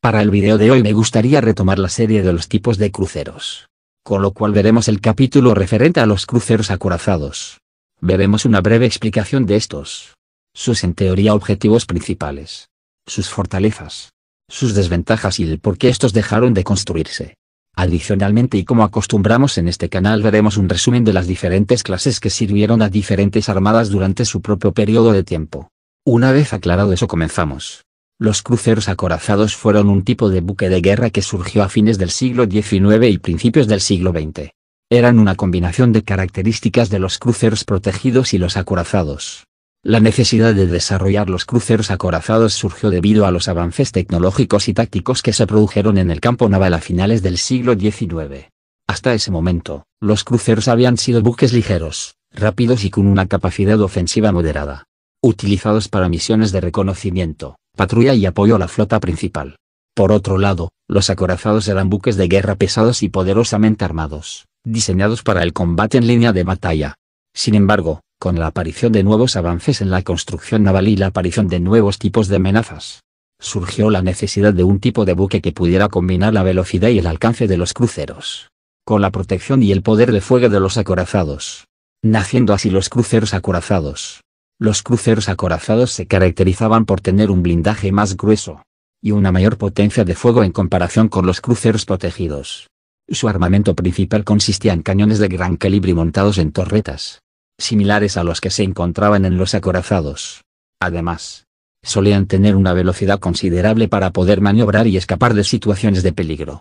Para el video de hoy me gustaría retomar la serie de los tipos de cruceros. Con lo cual veremos el capítulo referente a los cruceros acorazados. Veremos una breve explicación de estos. Sus en teoría objetivos principales. Sus fortalezas. Sus desventajas y el por qué estos dejaron de construirse. Adicionalmente y como acostumbramos en este canal veremos un resumen de las diferentes clases que sirvieron a diferentes armadas durante su propio periodo de tiempo. Una vez aclarado eso comenzamos. Los cruceros acorazados fueron un tipo de buque de guerra que surgió a fines del siglo XIX y principios del siglo XX. Eran una combinación de características de los cruceros protegidos y los acorazados. La necesidad de desarrollar los cruceros acorazados surgió debido a los avances tecnológicos y tácticos que se produjeron en el campo naval a finales del siglo XIX. Hasta ese momento, los cruceros habían sido buques ligeros, rápidos y con una capacidad ofensiva moderada. Utilizados para misiones de reconocimiento, patrulla y apoyo a la flota principal. Por otro lado, los acorazados eran buques de guerra pesados y poderosamente armados, diseñados para el combate en línea de batalla. Sin embargo, con la aparición de nuevos avances en la construcción naval y la aparición de nuevos tipos de amenazas, surgió la necesidad de un tipo de buque que pudiera combinar la velocidad y el alcance de los cruceros, con la protección y el poder de fuego de los acorazados, naciendo así los cruceros acorazados. Los cruceros acorazados se caracterizaban por tener un blindaje más grueso y una mayor potencia de fuego en comparación con los cruceros protegidos. Su armamento principal consistía en cañones de gran calibre montados en torretas, similares a los que se encontraban en los acorazados. Además, solían tener una velocidad considerable para poder maniobrar y escapar de situaciones de peligro.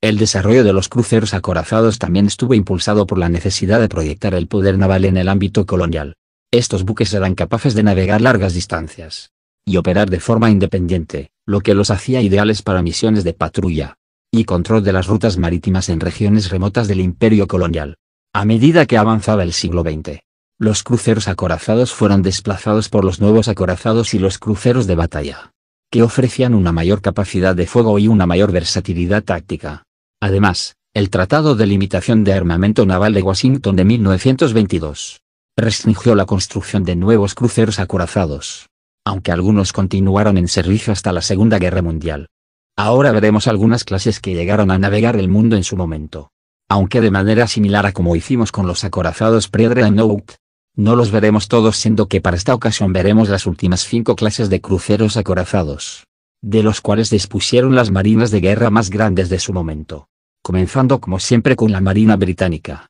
El desarrollo de los cruceros acorazados también estuvo impulsado por la necesidad de proyectar el poder naval en el ámbito colonial estos buques eran capaces de navegar largas distancias y operar de forma independiente, lo que los hacía ideales para misiones de patrulla y control de las rutas marítimas en regiones remotas del imperio colonial. A medida que avanzaba el siglo XX, los cruceros acorazados fueron desplazados por los nuevos acorazados y los cruceros de batalla, que ofrecían una mayor capacidad de fuego y una mayor versatilidad táctica. Además, el Tratado de Limitación de Armamento Naval de Washington de 1922 restringió la construcción de nuevos cruceros acorazados, aunque algunos continuaron en servicio hasta la Segunda Guerra Mundial. Ahora veremos algunas clases que llegaron a navegar el mundo en su momento, aunque de manera similar a como hicimos con los acorazados Note. No los veremos todos siendo que para esta ocasión veremos las últimas cinco clases de cruceros acorazados, de los cuales dispusieron las marinas de guerra más grandes de su momento, comenzando como siempre con la Marina Británica.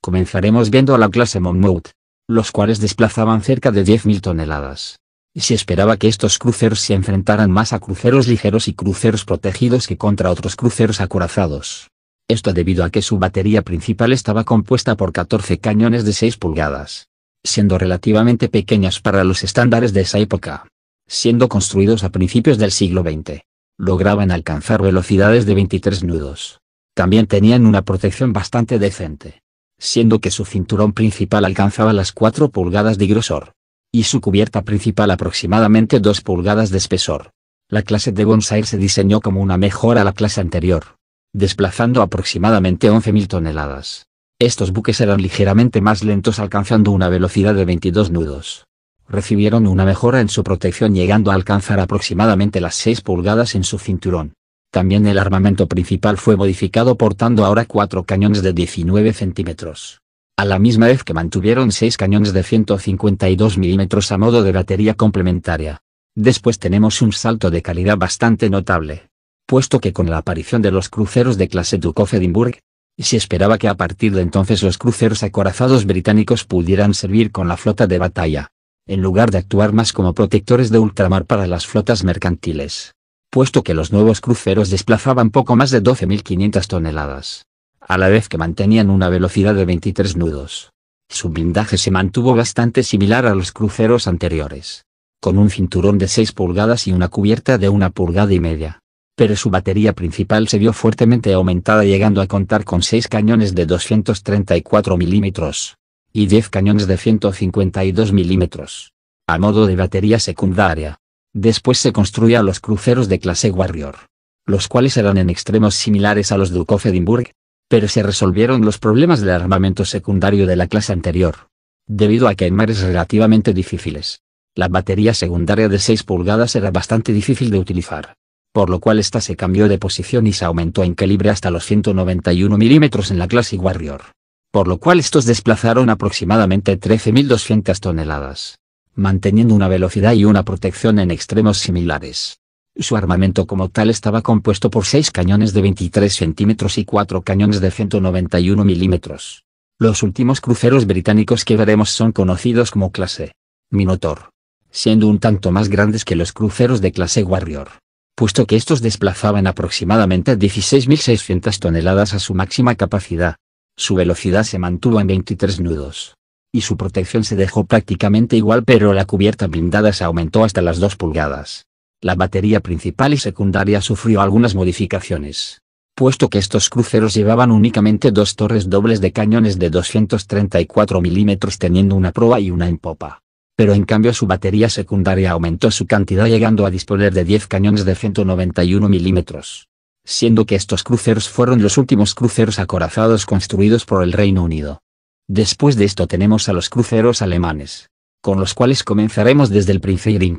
Comenzaremos viendo a la clase Monmouth, los cuales desplazaban cerca de 10.000 toneladas. se esperaba que estos cruceros se enfrentaran más a cruceros ligeros y cruceros protegidos que contra otros cruceros acorazados. Esto debido a que su batería principal estaba compuesta por 14 cañones de 6 pulgadas, siendo relativamente pequeñas para los estándares de esa época. Siendo construidos a principios del siglo XX, lograban alcanzar velocidades de 23 nudos. También tenían una protección bastante decente siendo que su cinturón principal alcanzaba las 4 pulgadas de grosor. Y su cubierta principal aproximadamente 2 pulgadas de espesor. La clase de bonsai se diseñó como una mejora a la clase anterior, desplazando aproximadamente 11.000 toneladas. Estos buques eran ligeramente más lentos alcanzando una velocidad de 22 nudos. Recibieron una mejora en su protección llegando a alcanzar aproximadamente las 6 pulgadas en su cinturón. También el armamento principal fue modificado portando ahora cuatro cañones de 19 centímetros. A la misma vez que mantuvieron seis cañones de 152 milímetros a modo de batería complementaria. Después tenemos un salto de calidad bastante notable. Puesto que con la aparición de los cruceros de clase Duke of Edinburgh, se esperaba que a partir de entonces los cruceros acorazados británicos pudieran servir con la flota de batalla, en lugar de actuar más como protectores de ultramar para las flotas mercantiles puesto que los nuevos cruceros desplazaban poco más de 12.500 toneladas, a la vez que mantenían una velocidad de 23 nudos. Su blindaje se mantuvo bastante similar a los cruceros anteriores, con un cinturón de 6 pulgadas y una cubierta de una pulgada y media. Pero su batería principal se vio fuertemente aumentada llegando a contar con 6 cañones de 234 milímetros y 10 cañones de 152 milímetros, a modo de batería secundaria. Después se construían los cruceros de clase Warrior, los cuales eran en extremos similares a los Duke of Edinburgh, pero se resolvieron los problemas del armamento secundario de la clase anterior, debido a que en mares relativamente difíciles, la batería secundaria de 6 pulgadas era bastante difícil de utilizar, por lo cual esta se cambió de posición y se aumentó en calibre hasta los 191 milímetros en la clase Warrior, por lo cual estos desplazaron aproximadamente 13.200 toneladas manteniendo una velocidad y una protección en extremos similares. Su armamento como tal estaba compuesto por seis cañones de 23 centímetros y cuatro cañones de 191 milímetros. Los últimos cruceros británicos que veremos son conocidos como clase Minotaur, siendo un tanto más grandes que los cruceros de clase Warrior, puesto que estos desplazaban aproximadamente 16.600 toneladas a su máxima capacidad. Su velocidad se mantuvo en 23 nudos y su protección se dejó prácticamente igual pero la cubierta blindada se aumentó hasta las 2 pulgadas. La batería principal y secundaria sufrió algunas modificaciones. Puesto que estos cruceros llevaban únicamente dos torres dobles de cañones de 234 milímetros teniendo una proa y una en popa. Pero en cambio su batería secundaria aumentó su cantidad llegando a disponer de 10 cañones de 191 milímetros. Siendo que estos cruceros fueron los últimos cruceros acorazados construidos por el Reino Unido. Después de esto tenemos a los cruceros alemanes, con los cuales comenzaremos desde el Prince Prinzeiring,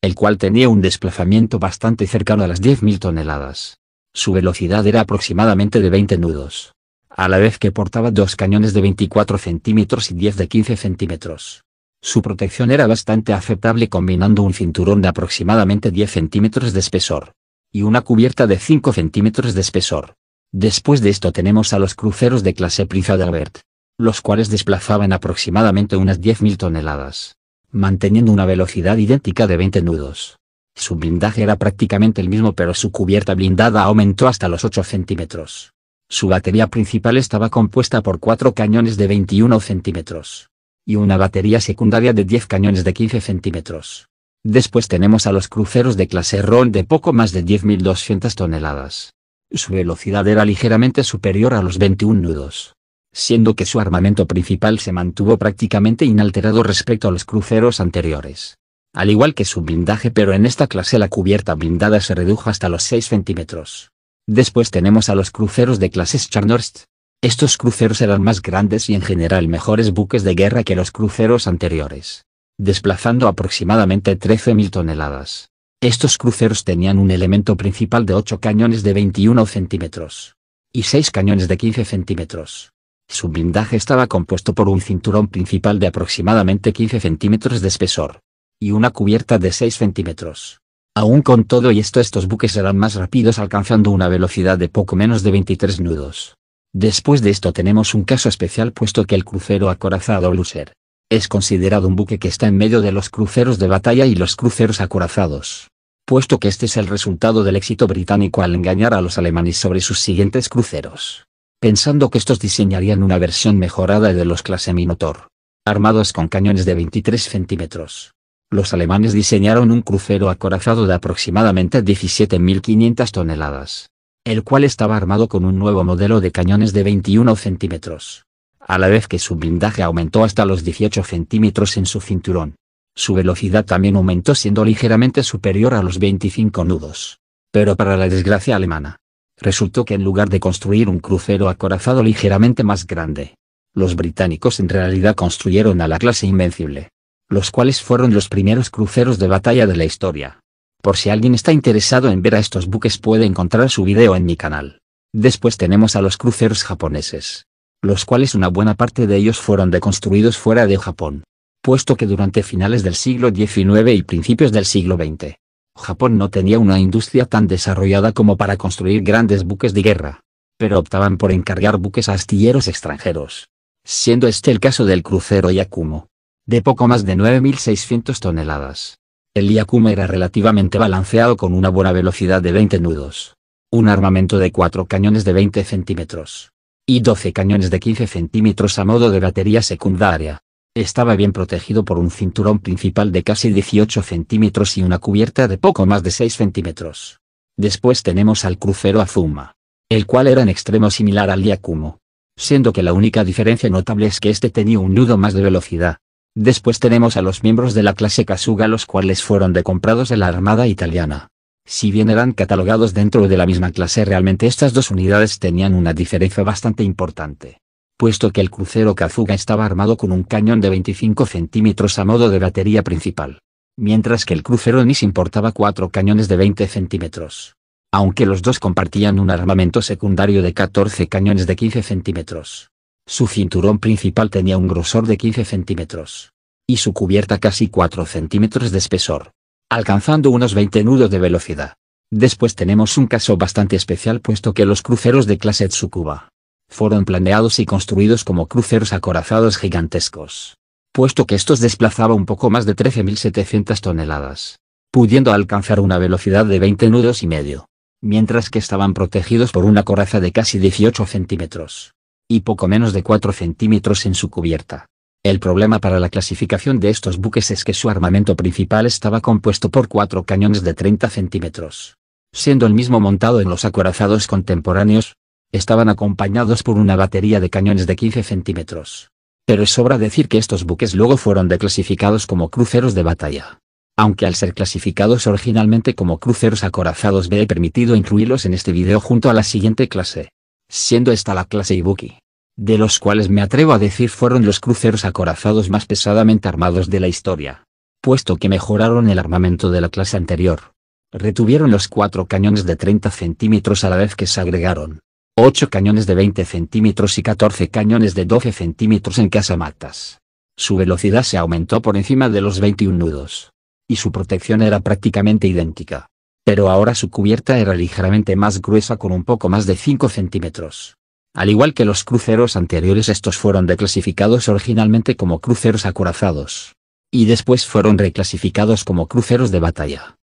el cual tenía un desplazamiento bastante cercano a las 10.000 toneladas. Su velocidad era aproximadamente de 20 nudos, a la vez que portaba dos cañones de 24 centímetros y 10 de 15 centímetros. Su protección era bastante aceptable combinando un cinturón de aproximadamente 10 centímetros de espesor y una cubierta de 5 centímetros de espesor. Después de esto tenemos a los cruceros de clase Prince Albert, los cuales desplazaban aproximadamente unas 10.000 toneladas, manteniendo una velocidad idéntica de 20 nudos. Su blindaje era prácticamente el mismo pero su cubierta blindada aumentó hasta los 8 centímetros. Su batería principal estaba compuesta por 4 cañones de 21 centímetros. Y una batería secundaria de 10 cañones de 15 centímetros. Después tenemos a los cruceros de clase Ron de poco más de 10.200 toneladas. Su velocidad era ligeramente superior a los 21 nudos siendo que su armamento principal se mantuvo prácticamente inalterado respecto a los cruceros anteriores. Al igual que su blindaje pero en esta clase la cubierta blindada se redujo hasta los 6 centímetros. Después tenemos a los cruceros de clases Charnhorst. Estos cruceros eran más grandes y en general mejores buques de guerra que los cruceros anteriores, desplazando aproximadamente 13.000 toneladas. Estos cruceros tenían un elemento principal de 8 cañones de 21 centímetros y 6 cañones de 15 centímetros. Su blindaje estaba compuesto por un cinturón principal de aproximadamente 15 centímetros de espesor. Y una cubierta de 6 centímetros. Aún con todo y esto estos buques eran más rápidos alcanzando una velocidad de poco menos de 23 nudos. Después de esto tenemos un caso especial puesto que el crucero acorazado Lucer es considerado un buque que está en medio de los cruceros de batalla y los cruceros acorazados. Puesto que este es el resultado del éxito británico al engañar a los alemanes sobre sus siguientes cruceros pensando que estos diseñarían una versión mejorada de los clase Minotaur. Armados con cañones de 23 centímetros. Los alemanes diseñaron un crucero acorazado de aproximadamente 17.500 toneladas, el cual estaba armado con un nuevo modelo de cañones de 21 centímetros, a la vez que su blindaje aumentó hasta los 18 centímetros en su cinturón. Su velocidad también aumentó siendo ligeramente superior a los 25 nudos. Pero para la desgracia alemana, resultó que en lugar de construir un crucero acorazado ligeramente más grande, los británicos en realidad construyeron a la clase Invencible, los cuales fueron los primeros cruceros de batalla de la historia. Por si alguien está interesado en ver a estos buques puede encontrar su video en mi canal. Después tenemos a los cruceros japoneses, los cuales una buena parte de ellos fueron deconstruidos fuera de Japón, puesto que durante finales del siglo XIX y principios del siglo XX, Japón no tenía una industria tan desarrollada como para construir grandes buques de guerra. Pero optaban por encargar buques a astilleros extranjeros. Siendo este el caso del crucero Yakumo. De poco más de 9.600 toneladas. El Yakumo era relativamente balanceado con una buena velocidad de 20 nudos. Un armamento de 4 cañones de 20 centímetros. Y 12 cañones de 15 centímetros a modo de batería secundaria. Estaba bien protegido por un cinturón principal de casi 18 centímetros y una cubierta de poco más de 6 centímetros. Después tenemos al crucero Azuma, el cual era en extremo similar al Yakumo, siendo que la única diferencia notable es que este tenía un nudo más de velocidad. Después tenemos a los miembros de la clase Kasuga los cuales fueron decomprados de la Armada Italiana. Si bien eran catalogados dentro de la misma clase realmente estas dos unidades tenían una diferencia bastante importante puesto que el crucero Kazuga estaba armado con un cañón de 25 centímetros a modo de batería principal, mientras que el crucero Nis importaba cuatro cañones de 20 centímetros, aunque los dos compartían un armamento secundario de 14 cañones de 15 centímetros. Su cinturón principal tenía un grosor de 15 centímetros, y su cubierta casi 4 centímetros de espesor, alcanzando unos 20 nudos de velocidad. Después tenemos un caso bastante especial puesto que los cruceros de clase Tsukuba fueron planeados y construidos como cruceros acorazados gigantescos. Puesto que estos desplazaba un poco más de 13.700 toneladas, pudiendo alcanzar una velocidad de 20 nudos y medio, mientras que estaban protegidos por una coraza de casi 18 centímetros y poco menos de 4 centímetros en su cubierta. El problema para la clasificación de estos buques es que su armamento principal estaba compuesto por cuatro cañones de 30 centímetros, siendo el mismo montado en los acorazados contemporáneos, estaban acompañados por una batería de cañones de 15 centímetros. Pero es sobra decir que estos buques luego fueron declasificados como cruceros de batalla. Aunque al ser clasificados originalmente como cruceros acorazados me he permitido incluirlos en este video junto a la siguiente clase. Siendo esta la clase Ibuki. De los cuales me atrevo a decir fueron los cruceros acorazados más pesadamente armados de la historia. Puesto que mejoraron el armamento de la clase anterior. Retuvieron los cuatro cañones de 30 centímetros a la vez que se agregaron 8 cañones de 20 centímetros y 14 cañones de 12 centímetros en casamatas. Su velocidad se aumentó por encima de los 21 nudos. Y su protección era prácticamente idéntica. Pero ahora su cubierta era ligeramente más gruesa con un poco más de 5 centímetros. Al igual que los cruceros anteriores estos fueron declasificados originalmente como cruceros acorazados. Y después fueron reclasificados como cruceros de batalla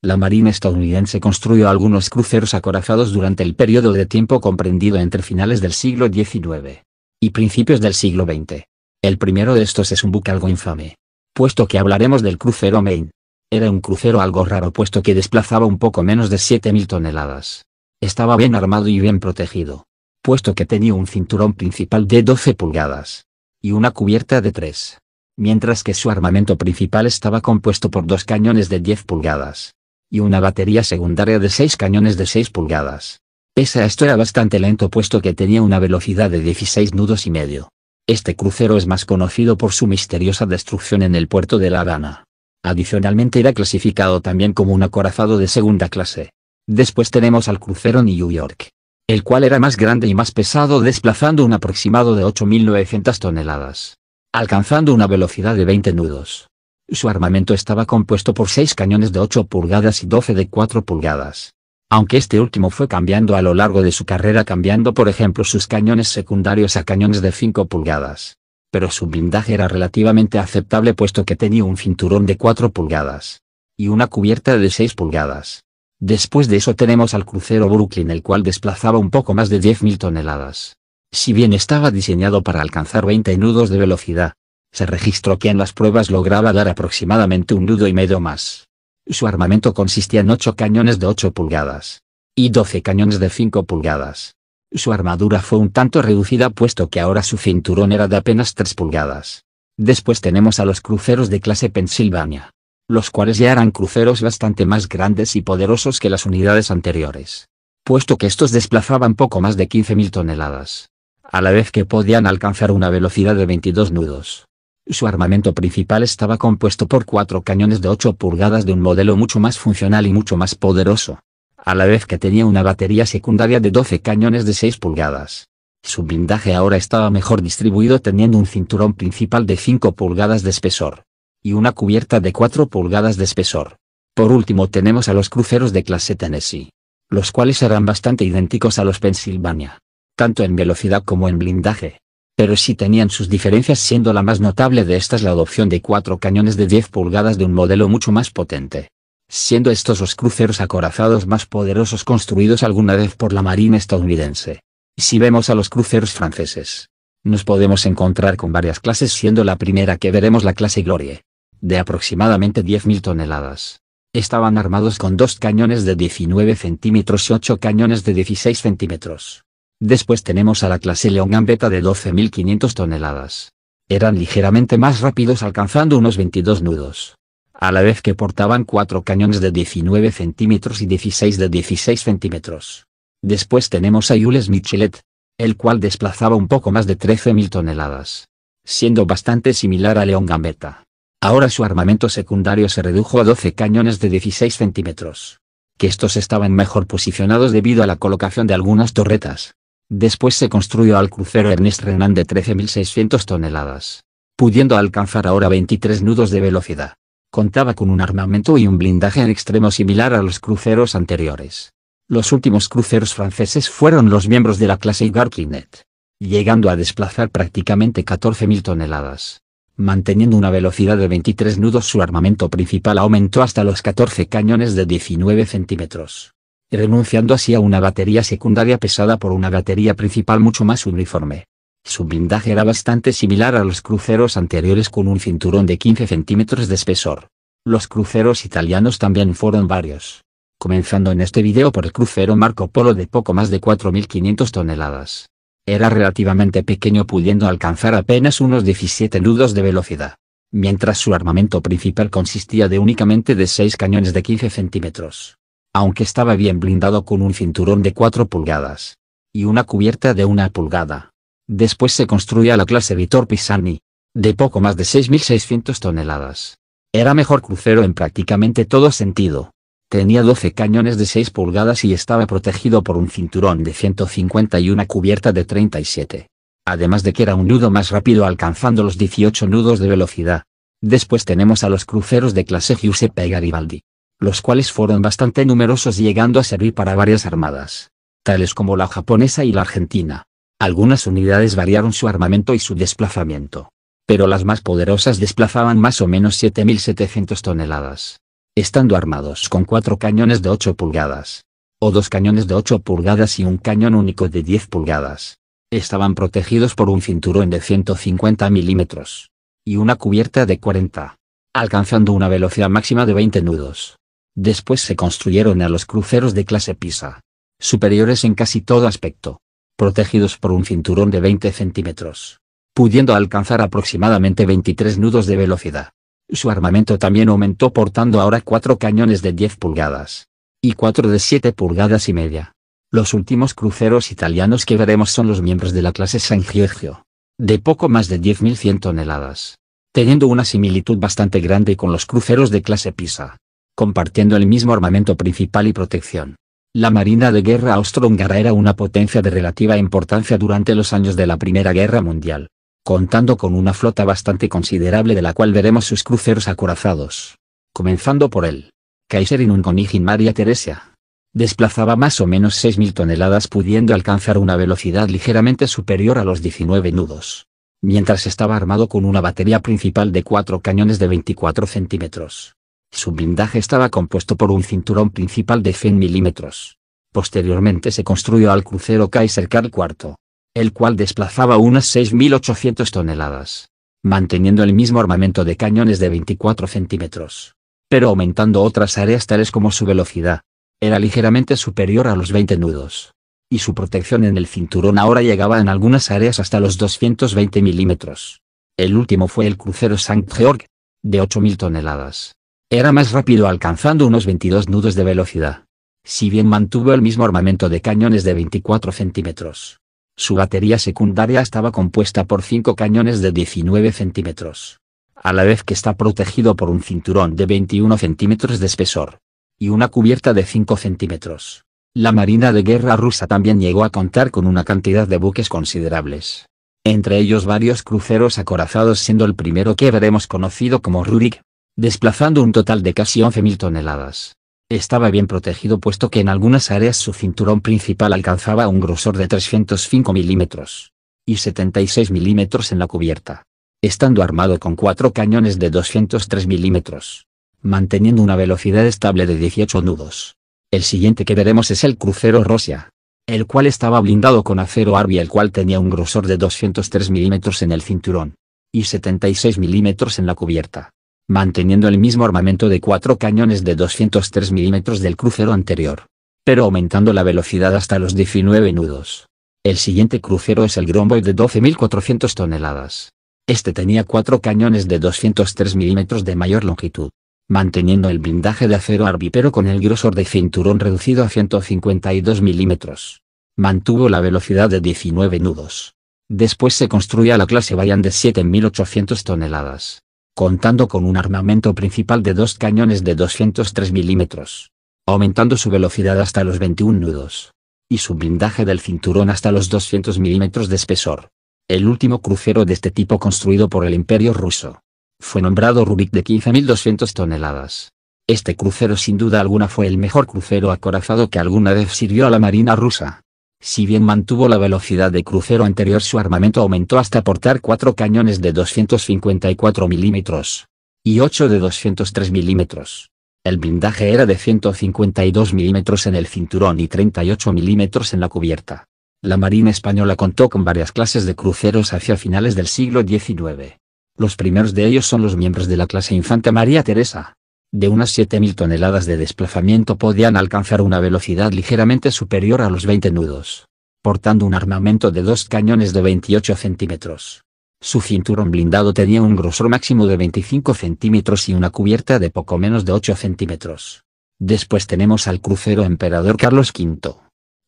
la Marina estadounidense construyó algunos cruceros acorazados durante el periodo de tiempo comprendido entre finales del siglo XIX y principios del siglo XX. El primero de estos es un buque algo infame. Puesto que hablaremos del crucero Maine. Era un crucero algo raro puesto que desplazaba un poco menos de 7.000 toneladas. Estaba bien armado y bien protegido. Puesto que tenía un cinturón principal de 12 pulgadas. Y una cubierta de 3. Mientras que su armamento principal estaba compuesto por dos cañones de 10 pulgadas y una batería secundaria de 6 cañones de 6 pulgadas. Pese a esto era bastante lento puesto que tenía una velocidad de 16 nudos y medio. Este crucero es más conocido por su misteriosa destrucción en el puerto de La Habana. Adicionalmente era clasificado también como un acorazado de segunda clase. Después tenemos al crucero New York, el cual era más grande y más pesado desplazando un aproximado de 8.900 toneladas, alcanzando una velocidad de 20 nudos. Su armamento estaba compuesto por seis cañones de 8 pulgadas y 12 de 4 pulgadas. Aunque este último fue cambiando a lo largo de su carrera cambiando por ejemplo sus cañones secundarios a cañones de 5 pulgadas. Pero su blindaje era relativamente aceptable puesto que tenía un cinturón de 4 pulgadas. Y una cubierta de 6 pulgadas. Después de eso tenemos al crucero Brooklyn el cual desplazaba un poco más de 10.000 toneladas. Si bien estaba diseñado para alcanzar 20 nudos de velocidad, se registró que en las pruebas lograba dar aproximadamente un nudo y medio más. Su armamento consistía en 8 cañones de 8 pulgadas. Y 12 cañones de 5 pulgadas. Su armadura fue un tanto reducida puesto que ahora su cinturón era de apenas 3 pulgadas. Después tenemos a los cruceros de clase Pensilvania. Los cuales ya eran cruceros bastante más grandes y poderosos que las unidades anteriores. Puesto que estos desplazaban poco más de 15.000 toneladas. A la vez que podían alcanzar una velocidad de 22 nudos. Su armamento principal estaba compuesto por cuatro cañones de 8 pulgadas de un modelo mucho más funcional y mucho más poderoso, a la vez que tenía una batería secundaria de 12 cañones de 6 pulgadas. Su blindaje ahora estaba mejor distribuido teniendo un cinturón principal de 5 pulgadas de espesor, y una cubierta de 4 pulgadas de espesor. Por último tenemos a los cruceros de clase Tennessee, los cuales eran bastante idénticos a los Pennsylvania, tanto en velocidad como en blindaje pero sí tenían sus diferencias siendo la más notable de estas la adopción de cuatro cañones de 10 pulgadas de un modelo mucho más potente. Siendo estos los cruceros acorazados más poderosos construidos alguna vez por la Marina estadounidense. si vemos a los cruceros franceses, nos podemos encontrar con varias clases siendo la primera que veremos la clase Glorie, de aproximadamente 10.000 toneladas. Estaban armados con dos cañones de 19 centímetros y ocho cañones de 16 centímetros. Después tenemos a la clase León Gambetta de 12.500 toneladas. Eran ligeramente más rápidos alcanzando unos 22 nudos. A la vez que portaban cuatro cañones de 19 centímetros y 16 de 16 centímetros. Después tenemos a Jules Michelet, el cual desplazaba un poco más de 13.000 toneladas. Siendo bastante similar a León Gambetta. Ahora su armamento secundario se redujo a 12 cañones de 16 centímetros. Que estos estaban mejor posicionados debido a la colocación de algunas torretas. Después se construyó al crucero Ernest Renan de 13.600 toneladas, pudiendo alcanzar ahora 23 nudos de velocidad. Contaba con un armamento y un blindaje en extremo similar a los cruceros anteriores. Los últimos cruceros franceses fueron los miembros de la clase Igarkinet, llegando a desplazar prácticamente 14.000 toneladas. Manteniendo una velocidad de 23 nudos su armamento principal aumentó hasta los 14 cañones de 19 centímetros renunciando así a una batería secundaria pesada por una batería principal mucho más uniforme. Su blindaje era bastante similar a los cruceros anteriores con un cinturón de 15 centímetros de espesor. Los cruceros italianos también fueron varios. Comenzando en este video por el crucero Marco Polo de poco más de 4.500 toneladas. Era relativamente pequeño pudiendo alcanzar apenas unos 17 nudos de velocidad. Mientras su armamento principal consistía de únicamente de 6 cañones de 15 centímetros aunque estaba bien blindado con un cinturón de 4 pulgadas. Y una cubierta de una pulgada. Después se construía la clase Vitor Pisani. De poco más de 6.600 toneladas. Era mejor crucero en prácticamente todo sentido. Tenía 12 cañones de 6 pulgadas y estaba protegido por un cinturón de 150 y una cubierta de 37. Además de que era un nudo más rápido alcanzando los 18 nudos de velocidad. Después tenemos a los cruceros de clase Giuseppe Garibaldi los cuales fueron bastante numerosos llegando a servir para varias armadas, tales como la japonesa y la argentina. Algunas unidades variaron su armamento y su desplazamiento, pero las más poderosas desplazaban más o menos 7.700 toneladas, estando armados con cuatro cañones de 8 pulgadas, o dos cañones de 8 pulgadas y un cañón único de 10 pulgadas. Estaban protegidos por un cinturón de 150 milímetros y una cubierta de 40, alcanzando una velocidad máxima de 20 nudos. Después se construyeron a los cruceros de clase Pisa. Superiores en casi todo aspecto. Protegidos por un cinturón de 20 centímetros. Pudiendo alcanzar aproximadamente 23 nudos de velocidad. Su armamento también aumentó portando ahora cuatro cañones de 10 pulgadas. Y cuatro de 7 pulgadas y media. Los últimos cruceros italianos que veremos son los miembros de la clase San Giorgio. De poco más de 10.100 toneladas. Teniendo una similitud bastante grande con los cruceros de clase Pisa compartiendo el mismo armamento principal y protección. La Marina de Guerra austro-húngara era una potencia de relativa importancia durante los años de la Primera Guerra Mundial, contando con una flota bastante considerable de la cual veremos sus cruceros acorazados. Comenzando por el Kaiserin conigin María Teresa, Desplazaba más o menos 6.000 toneladas pudiendo alcanzar una velocidad ligeramente superior a los 19 nudos. Mientras estaba armado con una batería principal de cuatro cañones de 24 centímetros su blindaje estaba compuesto por un cinturón principal de 100 milímetros. Posteriormente se construyó al crucero Kaiser Karl IV, el cual desplazaba unas 6.800 toneladas, manteniendo el mismo armamento de cañones de 24 centímetros, pero aumentando otras áreas tales como su velocidad. Era ligeramente superior a los 20 nudos, y su protección en el cinturón ahora llegaba en algunas áreas hasta los 220 milímetros. El último fue el crucero St. Georg, de 8.000 toneladas era más rápido alcanzando unos 22 nudos de velocidad. Si bien mantuvo el mismo armamento de cañones de 24 centímetros. Su batería secundaria estaba compuesta por 5 cañones de 19 centímetros. A la vez que está protegido por un cinturón de 21 centímetros de espesor. Y una cubierta de 5 centímetros. La Marina de Guerra rusa también llegó a contar con una cantidad de buques considerables. Entre ellos varios cruceros acorazados siendo el primero que veremos conocido como Rurik, desplazando un total de casi 11.000 toneladas. Estaba bien protegido puesto que en algunas áreas su cinturón principal alcanzaba un grosor de 305 milímetros y 76 milímetros en la cubierta, estando armado con cuatro cañones de 203 milímetros, manteniendo una velocidad estable de 18 nudos. El siguiente que veremos es el crucero Rosia, el cual estaba blindado con acero Arby el cual tenía un grosor de 203 milímetros en el cinturón y 76 milímetros en la cubierta manteniendo el mismo armamento de cuatro cañones de 203 milímetros del crucero anterior, pero aumentando la velocidad hasta los 19 nudos. El siguiente crucero es el Gromboy de 12.400 toneladas. Este tenía cuatro cañones de 203 milímetros de mayor longitud, manteniendo el blindaje de acero Arby con el grosor de cinturón reducido a 152 milímetros. Mantuvo la velocidad de 19 nudos. Después se construía la clase Bayan de 7.800 toneladas contando con un armamento principal de dos cañones de 203 milímetros, aumentando su velocidad hasta los 21 nudos, y su blindaje del cinturón hasta los 200 milímetros de espesor. El último crucero de este tipo construido por el Imperio ruso. Fue nombrado Rubik de 15.200 toneladas. Este crucero sin duda alguna fue el mejor crucero acorazado que alguna vez sirvió a la Marina rusa. Si bien mantuvo la velocidad de crucero anterior su armamento aumentó hasta portar cuatro cañones de 254 milímetros. Y ocho de 203 milímetros. El blindaje era de 152 milímetros en el cinturón y 38 milímetros en la cubierta. La Marina española contó con varias clases de cruceros hacia finales del siglo XIX. Los primeros de ellos son los miembros de la clase Infanta María Teresa, de unas 7.000 toneladas de desplazamiento podían alcanzar una velocidad ligeramente superior a los 20 nudos, portando un armamento de dos cañones de 28 centímetros. Su cinturón blindado tenía un grosor máximo de 25 centímetros y una cubierta de poco menos de 8 centímetros. Después tenemos al crucero emperador Carlos V,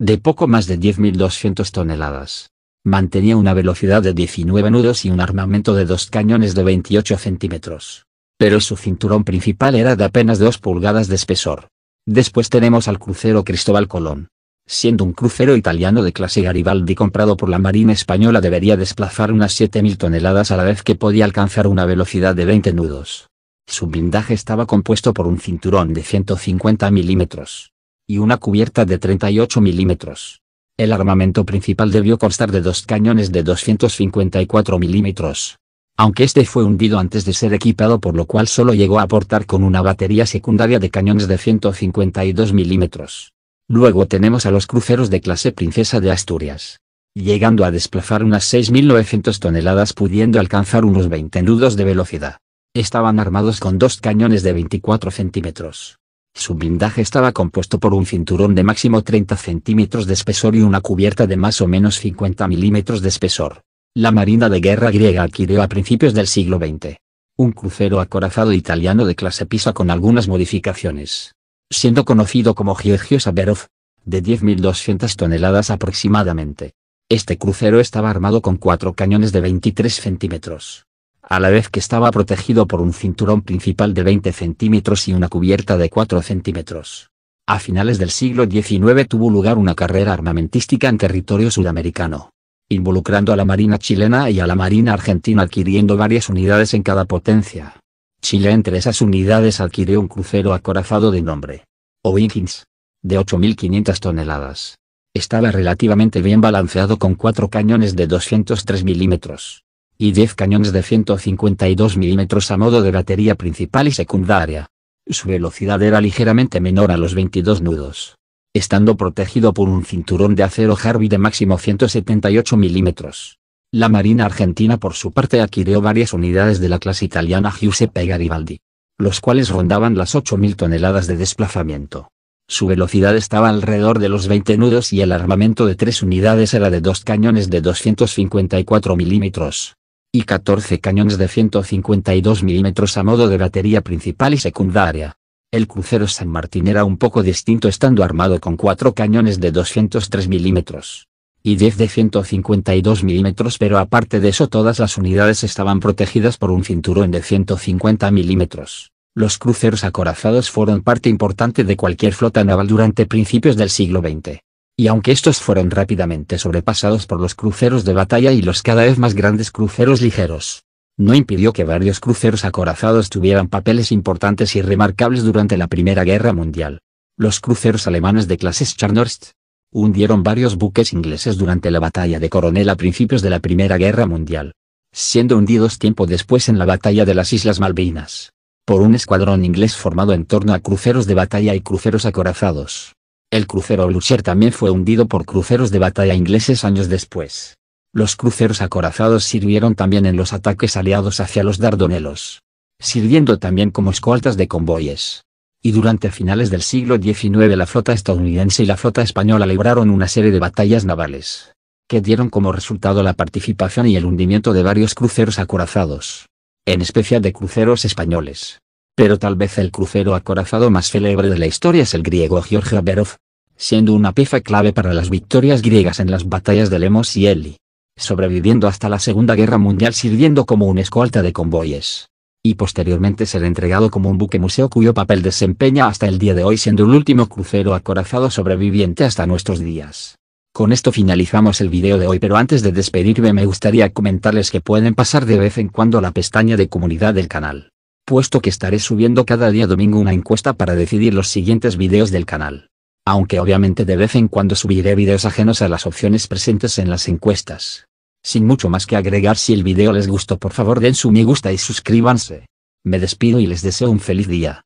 de poco más de 10.200 toneladas. Mantenía una velocidad de 19 nudos y un armamento de dos cañones de 28 centímetros pero su cinturón principal era de apenas 2 pulgadas de espesor. Después tenemos al crucero Cristóbal Colón. Siendo un crucero italiano de clase Garibaldi comprado por la Marina Española debería desplazar unas 7.000 toneladas a la vez que podía alcanzar una velocidad de 20 nudos. Su blindaje estaba compuesto por un cinturón de 150 milímetros y una cubierta de 38 milímetros. El armamento principal debió constar de dos cañones de 254 milímetros, aunque este fue hundido antes de ser equipado por lo cual solo llegó a aportar con una batería secundaria de cañones de 152 milímetros. Luego tenemos a los cruceros de clase Princesa de Asturias. Llegando a desplazar unas 6.900 toneladas pudiendo alcanzar unos 20 nudos de velocidad. Estaban armados con dos cañones de 24 centímetros. Su blindaje estaba compuesto por un cinturón de máximo 30 centímetros de espesor y una cubierta de más o menos 50 milímetros de espesor. La Marina de Guerra griega adquirió a principios del siglo XX. Un crucero acorazado italiano de clase Pisa con algunas modificaciones. Siendo conocido como Giorgio Saberov, de 10.200 toneladas aproximadamente. Este crucero estaba armado con cuatro cañones de 23 centímetros. A la vez que estaba protegido por un cinturón principal de 20 centímetros y una cubierta de 4 centímetros. A finales del siglo XIX tuvo lugar una carrera armamentística en territorio sudamericano involucrando a la Marina chilena y a la Marina argentina adquiriendo varias unidades en cada potencia. Chile entre esas unidades adquirió un crucero acorazado de nombre O'Higgins, de 8.500 toneladas. Estaba relativamente bien balanceado con cuatro cañones de 203 milímetros y 10 cañones de 152 milímetros a modo de batería principal y secundaria. Su velocidad era ligeramente menor a los 22 nudos estando protegido por un cinturón de acero Harvey de máximo 178 milímetros. La Marina Argentina por su parte adquirió varias unidades de la clase italiana Giuseppe Garibaldi, los cuales rondaban las 8.000 toneladas de desplazamiento. Su velocidad estaba alrededor de los 20 nudos y el armamento de tres unidades era de dos cañones de 254 milímetros y 14 cañones de 152 milímetros a modo de batería principal y secundaria. El crucero San Martín era un poco distinto estando armado con cuatro cañones de 203 milímetros y 10 de 152 milímetros pero aparte de eso todas las unidades estaban protegidas por un cinturón de 150 milímetros. Los cruceros acorazados fueron parte importante de cualquier flota naval durante principios del siglo XX. Y aunque estos fueron rápidamente sobrepasados por los cruceros de batalla y los cada vez más grandes cruceros ligeros, no impidió que varios cruceros acorazados tuvieran papeles importantes y remarcables durante la Primera Guerra Mundial. Los cruceros alemanes de clases Scharnhorst hundieron varios buques ingleses durante la batalla de Coronel a principios de la Primera Guerra Mundial, siendo hundidos tiempo después en la batalla de las Islas Malvinas, por un escuadrón inglés formado en torno a cruceros de batalla y cruceros acorazados. El crucero Blucher también fue hundido por cruceros de batalla ingleses años después. Los cruceros acorazados sirvieron también en los ataques aliados hacia los Dardanelos, sirviendo también como escoltas de convoyes. Y durante finales del siglo XIX la flota estadounidense y la flota española libraron una serie de batallas navales, que dieron como resultado la participación y el hundimiento de varios cruceros acorazados, en especial de cruceros españoles. Pero tal vez el crucero acorazado más célebre de la historia es el griego George Berov, siendo una pieza clave para las victorias griegas en las batallas de Lemos y Eli sobreviviendo hasta la Segunda Guerra Mundial sirviendo como un escolta de convoyes. Y posteriormente ser entregado como un buque museo cuyo papel desempeña hasta el día de hoy siendo el último crucero acorazado sobreviviente hasta nuestros días. Con esto finalizamos el video de hoy pero antes de despedirme me gustaría comentarles que pueden pasar de vez en cuando a la pestaña de comunidad del canal. Puesto que estaré subiendo cada día domingo una encuesta para decidir los siguientes videos del canal. Aunque obviamente de vez en cuando subiré videos ajenos a las opciones presentes en las encuestas. Sin mucho más que agregar si el video les gustó por favor den su me gusta y suscríbanse. Me despido y les deseo un feliz día.